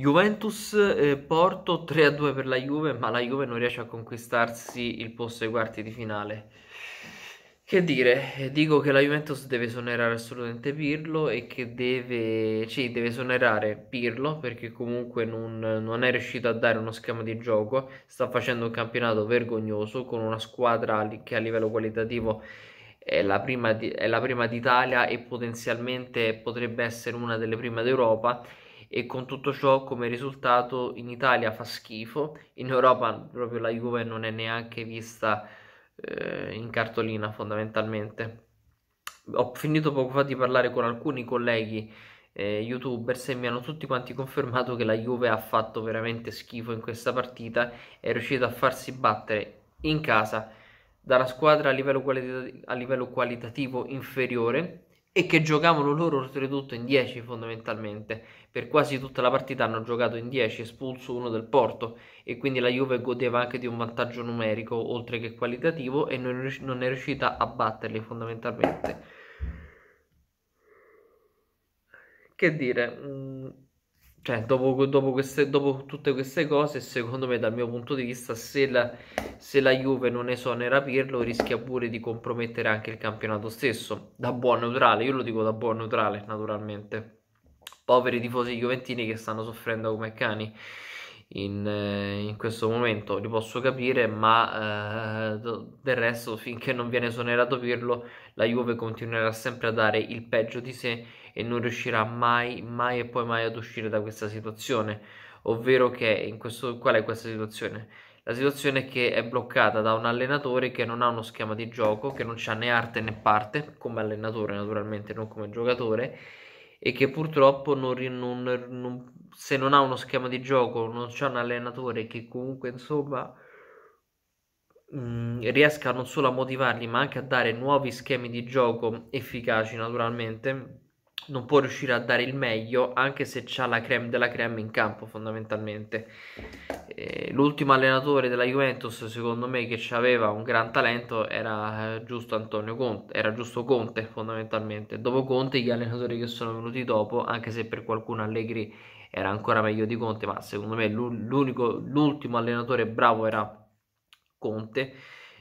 Juventus eh, Porto 3-2 per la Juve, ma la Juve non riesce a conquistarsi il posto ai quarti di finale. Che dire, dico che la Juventus deve esonerare assolutamente Pirlo e che deve, sì, deve esonerare Pirlo perché comunque non, non, è riuscito a dare uno schema di gioco, sta facendo un campionato vergognoso con una squadra che a livello qualitativo è la prima, di, è la prima d'Italia e potenzialmente potrebbe essere una delle prime d'Europa e con tutto ciò come risultato in Italia fa schifo, in Europa proprio la Juve non è neanche vista eh, in cartolina fondamentalmente. Ho finito poco fa di parlare con alcuni colleghi eh, youtubers e mi hanno tutti quanti confermato che la Juve ha fatto veramente schifo in questa partita, è riuscita a farsi battere in casa dalla squadra a livello, qualitati- a livello qualitativo inferiore e che giocavano loro oltretutto in 10 fondamentalmente. Per quasi tutta la partita hanno giocato in 10, espulso uno del Porto e quindi la Juve godeva anche di un vantaggio numerico oltre che qualitativo e non è riuscita a batterli fondamentalmente. Che dire, mm, cioè, dopo, dopo, queste, dopo, tutte queste cose, secondo me, dal mio punto di vista, se la, se la, Juve non esonera Pirlo, rischia pure di compromettere anche il campionato stesso. Da buon neutrale, io lo dico da buon neutrale, naturalmente. Poveri tifosi juventini che stanno soffrendo come cani in, eh, in questo momento, li posso capire, ma eh, del resto finché non viene esonerato Pirlo la Juve continuerà sempre a dare il peggio di sé e non riuscirà mai, mai e poi mai ad uscire da questa situazione, ovvero che in questo, qual è questa situazione? La situazione è che è bloccata da un allenatore che non ha uno schema di gioco, che non c'ha né arte né parte, come allenatore naturalmente, non come giocatore, e che purtroppo non, non, non, se non ha uno schema di gioco, non c'è un allenatore che comunque insomma mm, riesca non solo a motivarli ma anche a dare nuovi schemi di gioco efficaci naturalmente non può riuscire a dare il meglio anche se ha la creme della creme in campo fondamentalmente l'ultimo allenatore della Juventus secondo me che aveva un gran talento era eh, giusto Antonio Conte era giusto Conte fondamentalmente dopo Conte gli allenatori che sono venuti dopo anche se per qualcuno Allegri era ancora meglio di Conte ma secondo me l'ultimo allenatore bravo era Conte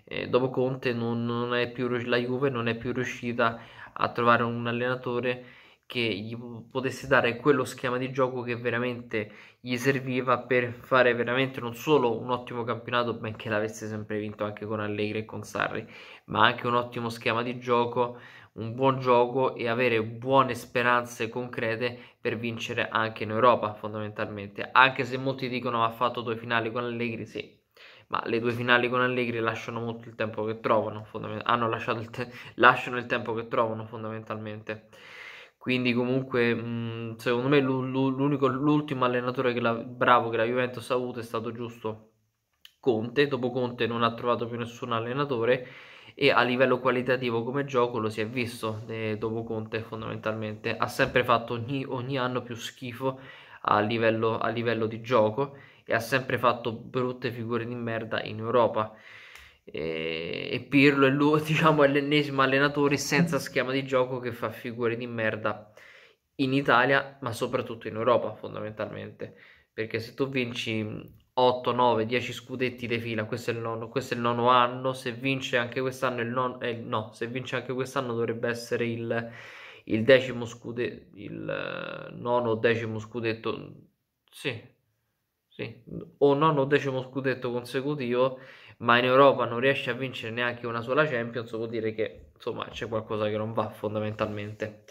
eh, dopo Conte non, non la Juve non è più riuscita a trovare un allenatore che gli potesse dare quello schema di gioco che veramente gli serviva per fare veramente non solo un ottimo campionato, benché l'avesse sempre vinto anche con Allegri e con Sarri, ma anche un ottimo schema di gioco, un buon gioco e avere buone speranze concrete per vincere anche in Europa fondamentalmente, anche se molti dicono ha fatto due finali con Allegri, sì, ma le due finali con Allegri lasciano molto il tempo che trovano, fondament- hanno lasciato il te- lasciano il tempo che trovano fondamentalmente. Quindi comunque mh, mhmm, secondo me l'ultimo allenatore che la, bravo che la Juventus ha avuto è stato giusto Conte. Dopo Conte non ha trovato più nessun allenatore e a livello qualitativo come gioco lo si è visto eh, dopo Conte fondamentalmente. Ha sempre fatto ogni, ogni anno più schifo a livello, a livello di gioco e ha sempre fatto brutte figure di merda in Europa e, e Pirlo è, lui, diciamo, è l'ennesimo allenatore senza schema di gioco che fa figure di merda in Italia ma soprattutto in Europa fondamentalmente perché se tu vinci 8, 9, 10 scudetti di fila, questo è il nono, questo è il nono anno, se vince anche quest'anno il nono, eh, no, se vince anche quest'anno dovrebbe essere il, il decimo scudetto, il eh, nono decimo scudetto, sì, sì, o non o decimo scudetto consecutivo, ma in Europa non riesce a vincere neanche una sola Champions, vuol dire che insomma c'è qualcosa che non va fondamentalmente.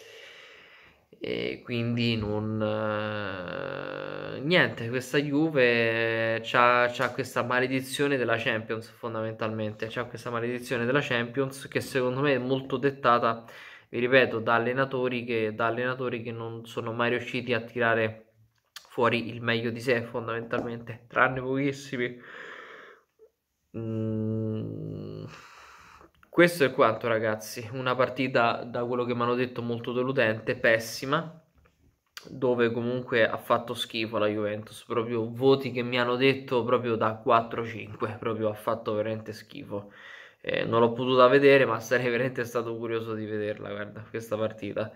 E quindi non... Eh, niente, questa Juve eh, c'ha, c'ha questa maledizione della Champions fondamentalmente, c'ha questa maledizione della Champions che secondo me è molto dettata, vi ripeto, da allenatori che, da allenatori che non sono mai riusciti a tirare fuori il meglio di sé fondamentalmente, tranne pochissimi. Mm. Questo è quanto ragazzi, una partita da quello che mi hanno detto molto deludente, pessima, dove comunque ha fatto schifo la Juventus, proprio voti che mi hanno detto proprio da 4-5, proprio ha fatto veramente schifo. Eh, non l'ho potuta vedere, ma sarei veramente stato curioso di vederla, guarda, questa partita.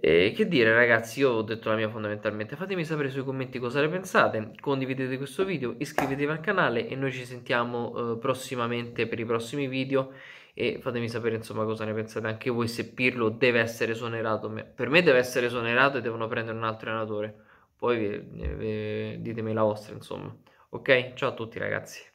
E che dire ragazzi, io ho detto la mia fondamentalmente, fatemi sapere sui commenti cosa ne pensate, condividete questo video, iscrivetevi al canale e noi ci sentiamo eh, prossimamente per i prossimi video e fatemi sapere insomma cosa ne pensate anche voi se Pirlo deve essere esonerato, per me deve essere esonerato e devono prendere un altro allenatore, poi eh, eh, ditemi la vostra insomma. Ok, ciao a tutti ragazzi.